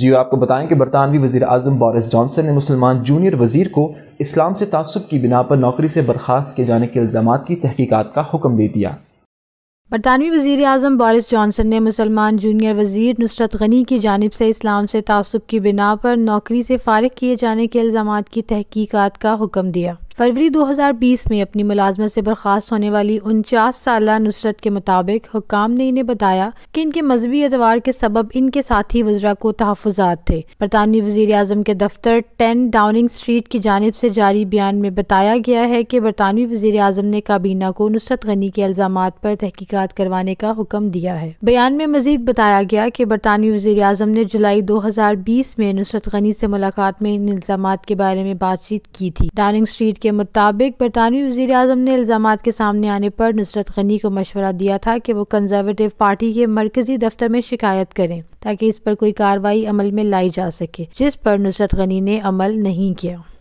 जी आपको बताएं कि बरतानवी वजी अजम बोरिस जॉनसन ने मुसलमान जूनियर वजीर को इस्लाम से तसब की बिना पर नौकरी से बर्खास्त किए जाने के इल्ज़ाम की तहकीकत का हुक्म दे दिया बरतानवी वजीर अजम बोरिस जॉनसन ने मुसलमान जूनियर वजीर नुसरत गनी की जानब से इस्लाम से तसब की बिना पर नौकरी से फ़ारग किए जाने के इल्ज़ाम की तहकीकत का हुक्म दिया फरवरी 2020 में अपनी मुलाजमत से बर्खास्त होने वाली उनचास साल नुसरत के मुताबिक हुकाम ने इन्हें बताया कि इनके मजहबी एतवार के सबब इनके साथी वजरा को तहफात थे बरतानवी वजीर अजम के दफ्तर टेन डाउनिंग स्ट्रीट की जानब से जारी बयान में बताया गया है कि बरतानवी वजीर अजम ने काबीना को नुसरत गनी के इल्जाम पर तहकीकत करवाने का हुक्म दिया है बयान में मजीद बताया गया कि बरतानवी वजीर अजम ने जुलाई दो हजार बीस में नुसरत गनी से मुलाकात में इन इल्जाम के बारे में बातचीत की थी डाउनिंग स्ट्रीट के मुताबिक बरतानवी वजी अजम ने इल्ज़ाम के सामने आने पर नुसरत गनी को मशवरा दिया था कि वो कंजर्वेटिव पार्टी के मरकजी दफ्तर में शिकायत करें ताकि इस पर कोई कार्रवाई अमल में लाई जा सके जिस पर नुसरत गनी ने अमल नहीं किया